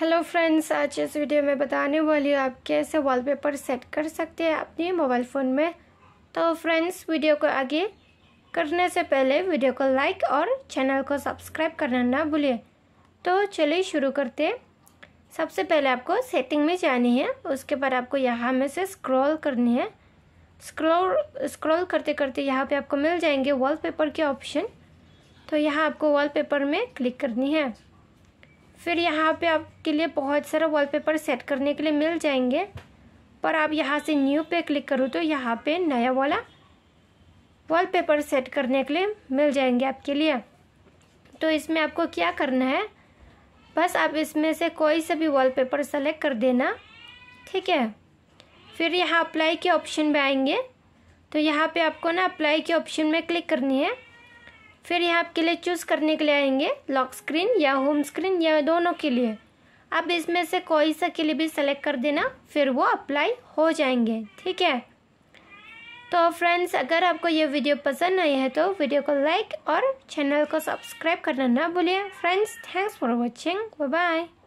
hello friends आज इस video में बताने वाली हूँ आप कैसे वॉलपेपर सेट कर सकते हैं अपने मोबाइल फ़ोन में तो फ्रेंड्स वीडियो को आगे करने से पहले वीडियो को लाइक और चैनल को सब्सक्राइब करना ना भूलिए तो चलिए शुरू करते हैं सबसे पहले आपको सेटिंग में जानी है उसके बाद आपको यहाँ में से स्क्रॉल करनी है स्क्रॉल स्क्रॉल करते करते यहाँ पर आपको मिल जाएंगे वॉल के ऑप्शन तो यहाँ आपको वॉल में क्लिक करनी है फिर यहाँ पे आपके लिए बहुत सारा वॉलपेपर सेट करने के लिए मिल जाएंगे पर आप यहाँ से न्यू पे क्लिक करो तो यहाँ पे नया वाला वॉलपेपर सेट करने के लिए मिल जाएंगे आपके लिए तो इसमें आपको क्या करना है बस आप इसमें से कोई सा भी वॉलपेपर सेलेक्ट कर देना ठीक है फिर यहाँ अप्लाई के ऑप्शन में आएंगे तो यहाँ पे आपको ना अप्लाई के ऑप्शन में क्लिक करनी है फिर यहाँ आपके लिए चूज़ करने के लिए आएंगे लॉक स्क्रीन या होम स्क्रीन या दोनों के लिए आप इसमें से कोई सा के लिए भी सेलेक्ट कर देना फिर वो अप्लाई हो जाएंगे ठीक है तो फ्रेंड्स अगर आपको ये वीडियो पसंद आई है तो वीडियो को लाइक और चैनल को सब्सक्राइब करना ना भूलिए friends thanks for watching bye